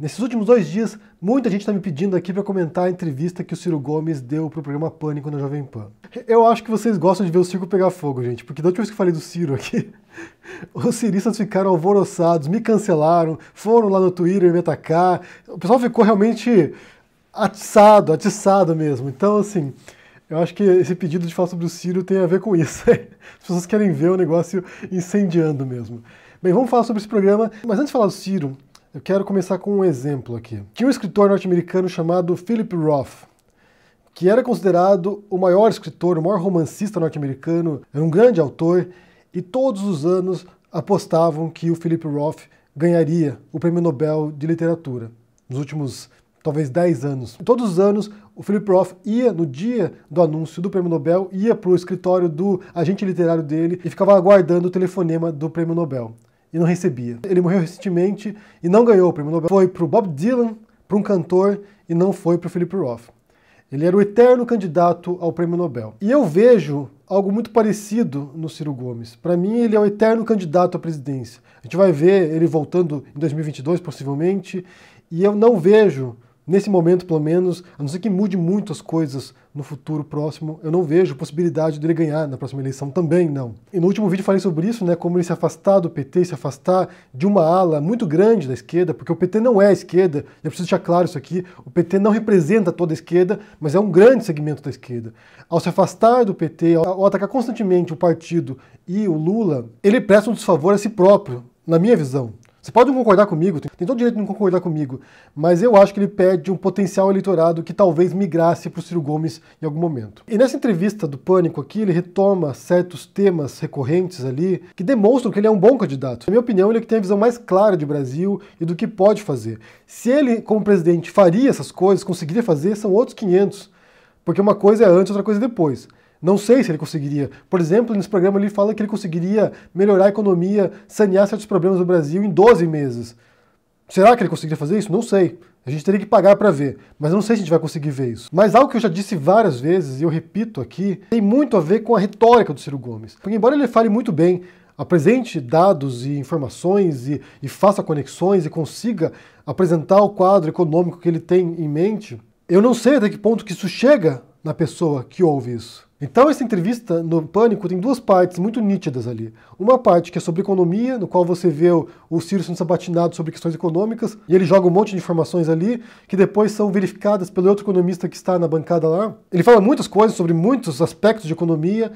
Nesses últimos dois dias, muita gente está me pedindo aqui para comentar a entrevista que o Ciro Gomes deu para o programa Pânico na Jovem Pan. Eu acho que vocês gostam de ver o circo pegar fogo, gente, porque da última vez que eu falei do Ciro aqui, os ciristas ficaram alvoroçados, me cancelaram, foram lá no Twitter me atacar. O pessoal ficou realmente atiçado, atiçado mesmo. Então, assim, eu acho que esse pedido de falar sobre o Ciro tem a ver com isso. As pessoas querem ver o negócio incendiando mesmo. Bem, vamos falar sobre esse programa, mas antes de falar do Ciro, eu quero começar com um exemplo aqui. Tinha um escritor norte-americano chamado Philip Roth, que era considerado o maior escritor, o maior romancista norte-americano, era um grande autor, e todos os anos apostavam que o Philip Roth ganharia o Prêmio Nobel de Literatura. Nos últimos talvez 10 anos. Todos os anos, o Philip Roth ia, no dia do anúncio do Prêmio Nobel, ia para o escritório do agente literário dele e ficava aguardando o telefonema do Prêmio Nobel e não recebia. Ele morreu recentemente e não ganhou o prêmio Nobel. Foi para o Bob Dylan, para um cantor, e não foi para o Philip Roth. Ele era o eterno candidato ao prêmio Nobel. E eu vejo algo muito parecido no Ciro Gomes. Para mim, ele é o eterno candidato à presidência. A gente vai ver ele voltando em 2022, possivelmente, e eu não vejo nesse momento, pelo menos, a não ser que mude muito as coisas no futuro próximo, eu não vejo possibilidade dele ganhar na próxima eleição também, não. E no último vídeo falei sobre isso, né, como ele se afastar do PT, se afastar de uma ala muito grande da esquerda, porque o PT não é a esquerda, e eu preciso deixar claro isso aqui, o PT não representa toda a esquerda, mas é um grande segmento da esquerda. Ao se afastar do PT, ao atacar constantemente o partido e o Lula, ele presta um desfavor a si próprio, na minha visão. Você pode não concordar comigo, tem todo direito de não concordar comigo, mas eu acho que ele pede um potencial eleitorado que talvez migrasse para o Ciro Gomes em algum momento. E nessa entrevista do Pânico aqui, ele retoma certos temas recorrentes ali que demonstram que ele é um bom candidato. Na minha opinião, ele é que tem a visão mais clara de Brasil e do que pode fazer. Se ele, como presidente, faria essas coisas, conseguiria fazer, são outros 500, porque uma coisa é antes, outra coisa é depois. Não sei se ele conseguiria. Por exemplo, nesse programa ele fala que ele conseguiria melhorar a economia, sanear certos problemas do Brasil em 12 meses. Será que ele conseguiria fazer isso? Não sei. A gente teria que pagar para ver, mas não sei se a gente vai conseguir ver isso. Mas algo que eu já disse várias vezes e eu repito aqui, tem muito a ver com a retórica do Ciro Gomes. Porque embora ele fale muito bem, apresente dados e informações e, e faça conexões e consiga apresentar o quadro econômico que ele tem em mente, eu não sei até que ponto que isso chega na pessoa que ouve isso. Então, essa entrevista no Pânico tem duas partes muito nítidas ali. Uma parte que é sobre economia, no qual você vê o, o Ciro sendo sabatinado sobre questões econômicas, e ele joga um monte de informações ali, que depois são verificadas pelo outro economista que está na bancada lá. Ele fala muitas coisas sobre muitos aspectos de economia,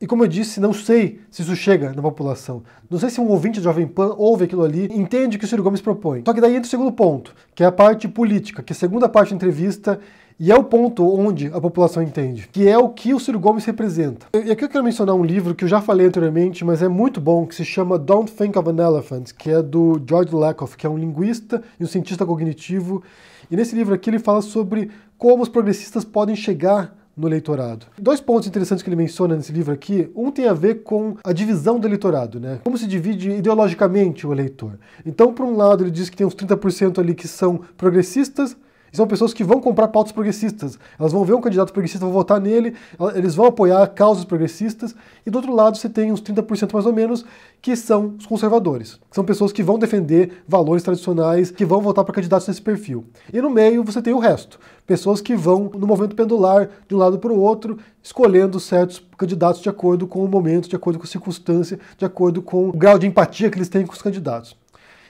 e como eu disse, não sei se isso chega na população. Não sei se um ouvinte de Jovem Pan ouve aquilo ali, entende o que o Ciro Gomes propõe. Só que daí entra o segundo ponto, que é a parte política, que é a segunda parte da entrevista e é o ponto onde a população entende, que é o que o Ciro Gomes representa. E aqui eu quero mencionar um livro que eu já falei anteriormente, mas é muito bom, que se chama Don't Think of an Elephant, que é do George Lakoff, que é um linguista e um cientista cognitivo. E nesse livro aqui ele fala sobre como os progressistas podem chegar no eleitorado. Dois pontos interessantes que ele menciona nesse livro aqui. Um tem a ver com a divisão do eleitorado, né? Como se divide ideologicamente o eleitor. Então, por um lado, ele diz que tem uns 30% ali que são progressistas, são pessoas que vão comprar pautas progressistas. Elas vão ver um candidato progressista, vão votar nele, eles vão apoiar causas progressistas. E do outro lado, você tem uns 30% mais ou menos que são os conservadores. São pessoas que vão defender valores tradicionais, que vão votar para candidatos nesse perfil. E no meio, você tem o resto. Pessoas que vão no movimento pendular de um lado para o outro, escolhendo certos candidatos de acordo com o momento, de acordo com a circunstância, de acordo com o grau de empatia que eles têm com os candidatos.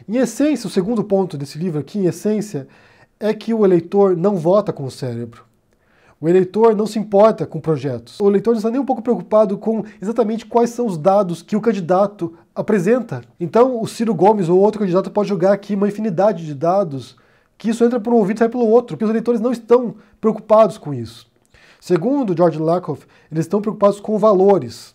Em essência, o segundo ponto desse livro aqui, em essência, é que o eleitor não vota com o cérebro. O eleitor não se importa com projetos. O eleitor não está nem um pouco preocupado com exatamente quais são os dados que o candidato apresenta. Então, o Ciro Gomes ou outro candidato pode jogar aqui uma infinidade de dados que isso entra por um ouvido e sai pelo outro, porque os eleitores não estão preocupados com isso. Segundo George Lakoff, eles estão preocupados com valores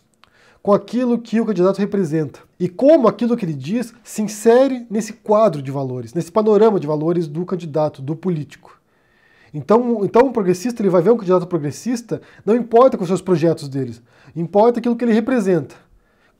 com aquilo que o candidato representa e como aquilo que ele diz se insere nesse quadro de valores, nesse panorama de valores do candidato, do político. Então, então um progressista ele vai ver um candidato progressista, não importa com os seus projetos deles, importa aquilo que ele representa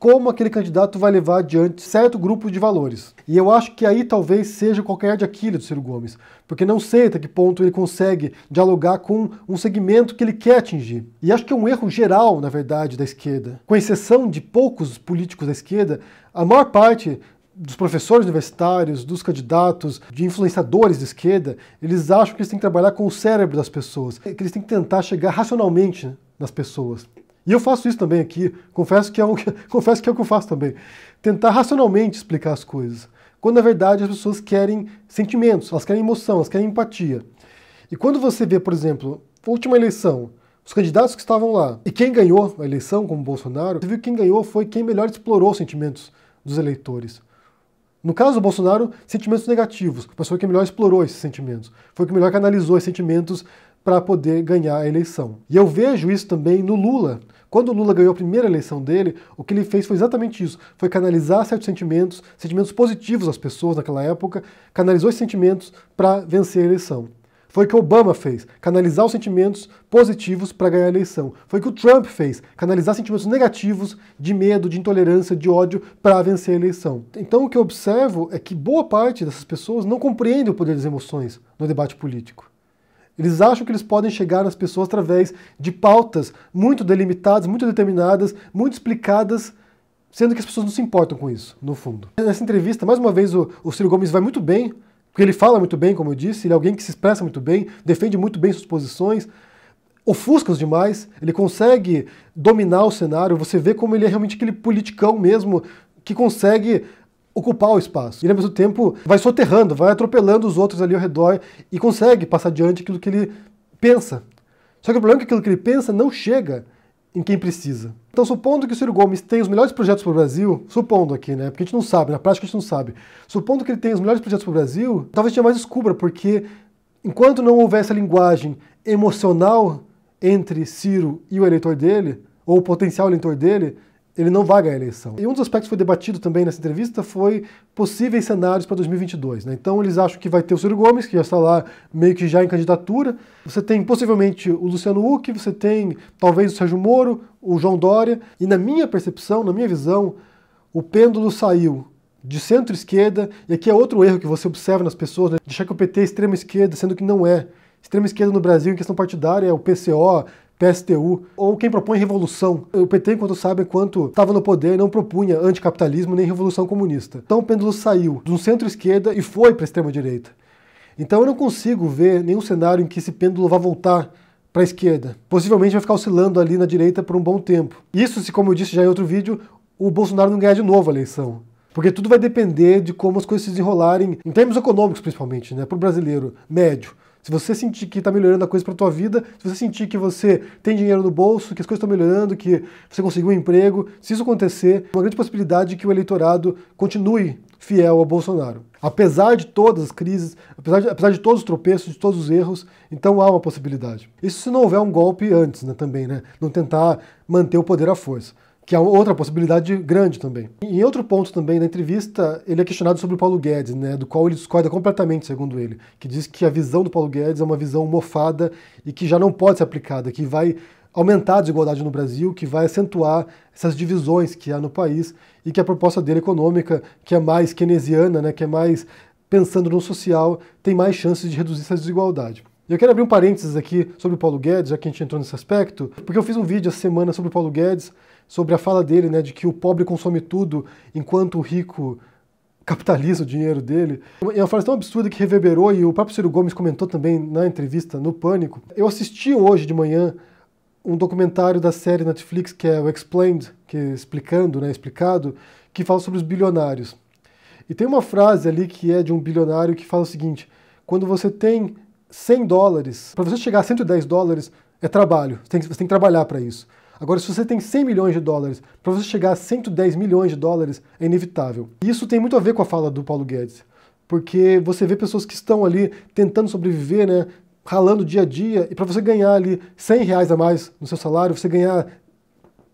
como aquele candidato vai levar adiante certo grupo de valores. E eu acho que aí talvez seja qualquer de Aquiles do Ciro Gomes, porque não sei até que ponto ele consegue dialogar com um segmento que ele quer atingir. E acho que é um erro geral, na verdade, da esquerda. Com exceção de poucos políticos da esquerda, a maior parte dos professores universitários, dos candidatos, de influenciadores de esquerda, eles acham que eles têm que trabalhar com o cérebro das pessoas, que eles têm que tentar chegar racionalmente nas pessoas. E eu faço isso também aqui, confesso que é o que, confesso que, é o que eu faço também. Tentar racionalmente explicar as coisas. Quando na verdade as pessoas querem sentimentos, elas querem emoção, elas querem empatia. E quando você vê, por exemplo, última eleição, os candidatos que estavam lá e quem ganhou a eleição, como Bolsonaro, você viu que quem ganhou foi quem melhor explorou os sentimentos dos eleitores. No caso do Bolsonaro, sentimentos negativos, mas foi quem melhor explorou esses sentimentos, foi quem melhor canalizou esses sentimentos para poder ganhar a eleição. E eu vejo isso também no Lula. Quando o Lula ganhou a primeira eleição dele, o que ele fez foi exatamente isso: foi canalizar certos sentimentos, sentimentos positivos às pessoas naquela época, canalizou esses sentimentos para vencer a eleição. Foi o que Obama fez, canalizar os sentimentos positivos para ganhar a eleição. Foi o que o Trump fez, canalizar sentimentos negativos de medo, de intolerância, de ódio para vencer a eleição. Então o que eu observo é que boa parte dessas pessoas não compreende o poder das emoções no debate político. Eles acham que eles podem chegar nas pessoas através de pautas muito delimitadas, muito determinadas, muito explicadas, sendo que as pessoas não se importam com isso, no fundo. Nessa entrevista, mais uma vez, o, o Ciro Gomes vai muito bem, porque ele fala muito bem, como eu disse, ele é alguém que se expressa muito bem, defende muito bem suas posições, ofusca os demais, ele consegue dominar o cenário, você vê como ele é realmente aquele politicão mesmo que consegue ocupar o espaço. E ao mesmo tempo vai soterrando, vai atropelando os outros ali ao redor e consegue passar diante aquilo que ele pensa. Só que o problema é que aquilo que ele pensa não chega em quem precisa. Então, supondo que o Ciro Gomes tem os melhores projetos para o Brasil, supondo aqui, né? Porque a gente não sabe, na prática a gente não sabe. Supondo que ele tem os melhores projetos para o Brasil, talvez mais descubra, porque enquanto não houver essa linguagem emocional entre Ciro e o eleitor dele, ou o potencial eleitor dele, ele não vai ganhar a eleição. E um dos aspectos que foi debatido também nessa entrevista foi possíveis cenários para 2022. Né? Então eles acham que vai ter o Ciro Gomes, que já está lá meio que já em candidatura. Você tem possivelmente o Luciano Huck, você tem talvez o Sérgio Moro, o João Dória. E na minha percepção, na minha visão, o pêndulo saiu de centro-esquerda, e aqui é outro erro que você observa nas pessoas, né? de achar que o PT é extrema-esquerda, sendo que não é. Extrema-esquerda no Brasil, em questão partidária, é o PCO, PSTU, ou quem propõe revolução. O PT, enquanto sabe, enquanto estava no poder, não propunha anticapitalismo nem revolução comunista. Então o pêndulo saiu do centro-esquerda e foi para a extrema-direita. Então eu não consigo ver nenhum cenário em que esse pêndulo vá voltar para a esquerda. Possivelmente vai ficar oscilando ali na direita por um bom tempo. Isso se, como eu disse já em outro vídeo, o Bolsonaro não ganhar de novo a eleição. Porque tudo vai depender de como as coisas se desenrolarem, em termos econômicos principalmente, né, para o brasileiro médio. Se você sentir que está melhorando a coisa para a tua vida, se você sentir que você tem dinheiro no bolso, que as coisas estão melhorando, que você conseguiu um emprego, se isso acontecer, uma grande possibilidade de que o eleitorado continue fiel ao Bolsonaro. Apesar de todas as crises, apesar de, apesar de todos os tropeços, de todos os erros, então há uma possibilidade. Isso se não houver um golpe antes, né, também, né? Não tentar manter o poder à força que é outra possibilidade grande também. Em outro ponto também na entrevista, ele é questionado sobre o Paulo Guedes, né, do qual ele discorda completamente, segundo ele, que diz que a visão do Paulo Guedes é uma visão mofada e que já não pode ser aplicada, que vai aumentar a desigualdade no Brasil, que vai acentuar essas divisões que há no país e que a proposta dele é econômica, que é mais keynesiana, né, que é mais pensando no social, tem mais chances de reduzir essa desigualdade. eu quero abrir um parênteses aqui sobre o Paulo Guedes, já que a gente entrou nesse aspecto, porque eu fiz um vídeo essa semana sobre o Paulo Guedes, sobre a fala dele, né, de que o pobre consome tudo enquanto o rico capitaliza o dinheiro dele. É uma frase tão absurda que reverberou e o próprio Ciro Gomes comentou também na entrevista no Pânico. Eu assisti hoje de manhã um documentário da série Netflix que é o Explained, que é explicando, né, explicado, que fala sobre os bilionários. E tem uma frase ali que é de um bilionário que fala o seguinte: quando você tem 100 dólares, para você chegar a 110 dólares é trabalho, você tem, você tem que trabalhar para isso. Agora, se você tem 100 milhões de dólares, para você chegar a 110 milhões de dólares é inevitável. E isso tem muito a ver com a fala do Paulo Guedes, porque você vê pessoas que estão ali tentando sobreviver, né, ralando dia a dia, e para você ganhar ali 100 reais a mais no seu salário, você ganhar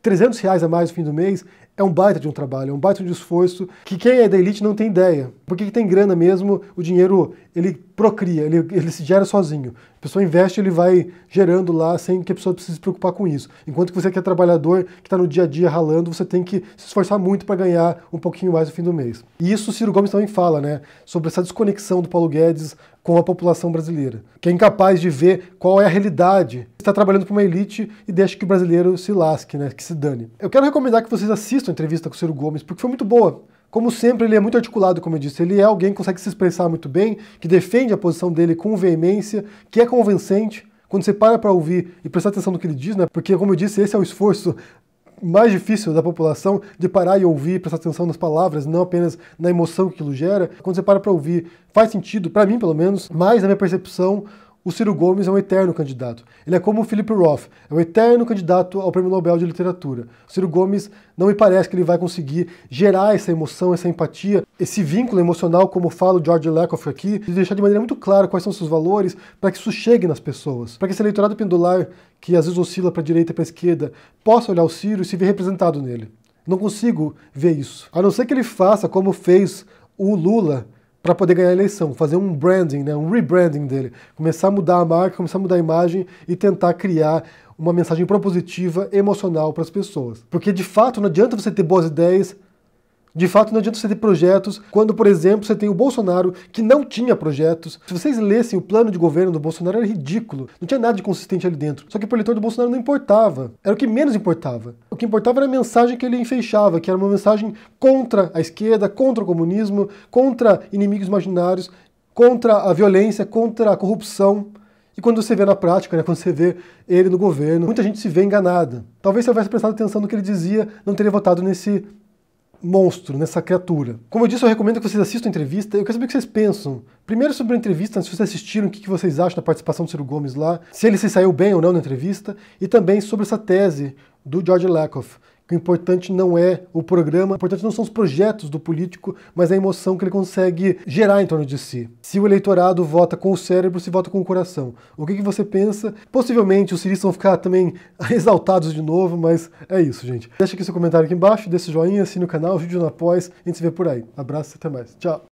300 reais a mais no fim do mês, é um baita de um trabalho, é um baita de um esforço que quem é da elite não tem ideia. Porque tem grana mesmo, o dinheiro ele procria, ele, ele se gera sozinho. A pessoa investe, ele vai gerando lá sem que a pessoa precise se preocupar com isso. Enquanto que você que é trabalhador, que está no dia a dia ralando, você tem que se esforçar muito para ganhar um pouquinho mais no fim do mês. E isso o Ciro Gomes também fala, né? Sobre essa desconexão do Paulo Guedes com a população brasileira, que é incapaz de ver qual é a realidade. Está trabalhando para uma elite e deixa que o brasileiro se lasque, né, que se dane. Eu quero recomendar que vocês assistam a entrevista com o Ciro Gomes, porque foi muito boa. Como sempre, ele é muito articulado, como eu disse. Ele é alguém que consegue se expressar muito bem, que defende a posição dele com veemência, que é convincente. Quando você para para ouvir e prestar atenção no que ele diz, né? Porque, como eu disse, esse é o esforço mais difícil da população de parar e ouvir, prestar atenção nas palavras, não apenas na emoção que aquilo gera. Quando você para para ouvir, faz sentido, para mim pelo menos, mais na minha percepção, o Ciro Gomes é um eterno candidato. Ele é como o Philip Roth, é um eterno candidato ao Prêmio Nobel de Literatura. O Ciro Gomes não me parece que ele vai conseguir gerar essa emoção, essa empatia, esse vínculo emocional, como fala o George Lakoff aqui, de deixar de maneira muito clara quais são seus valores para que isso chegue nas pessoas, para que esse eleitorado pendular, que às vezes oscila para a direita e para a esquerda, possa olhar o Ciro e se ver representado nele. Não consigo ver isso. A não ser que ele faça como fez o Lula para poder ganhar a eleição, fazer um branding, né, um rebranding dele, começar a mudar a marca, começar a mudar a imagem e tentar criar uma mensagem propositiva, emocional para as pessoas. Porque de fato não adianta você ter boas ideias de fato, não adianta você ter projetos quando, por exemplo, você tem o Bolsonaro que não tinha projetos. Se vocês lessem o plano de governo do Bolsonaro, era ridículo. Não tinha nada de consistente ali dentro. Só que para o eleitor do Bolsonaro não importava. Era o que menos importava. O que importava era a mensagem que ele enfeixava, que era uma mensagem contra a esquerda, contra o comunismo, contra inimigos imaginários, contra a violência, contra a corrupção. E quando você vê na prática, né, quando você vê ele no governo, muita gente se vê enganada. Talvez se eu tivesse prestado atenção no que ele dizia, não teria votado nesse monstro, nessa criatura. Como eu disse, eu recomendo que vocês assistam a entrevista. Eu quero saber o que vocês pensam. Primeiro sobre a entrevista, se vocês assistiram, o que vocês acham da participação do Ciro Gomes lá, se ele se saiu bem ou não na entrevista, e também sobre essa tese do George Lakoff, que o importante não é o programa, o importante não são os projetos do político, mas a emoção que ele consegue gerar em torno de si. Se o eleitorado vota com o cérebro, se vota com o coração. O que, que você pensa? Possivelmente os ciristas vão ficar também exaltados de novo, mas é isso, gente. Deixa aqui seu comentário aqui embaixo, dê o joinha, assina o canal, vídeo na pós, a gente se vê por aí. Abraço e até mais. Tchau!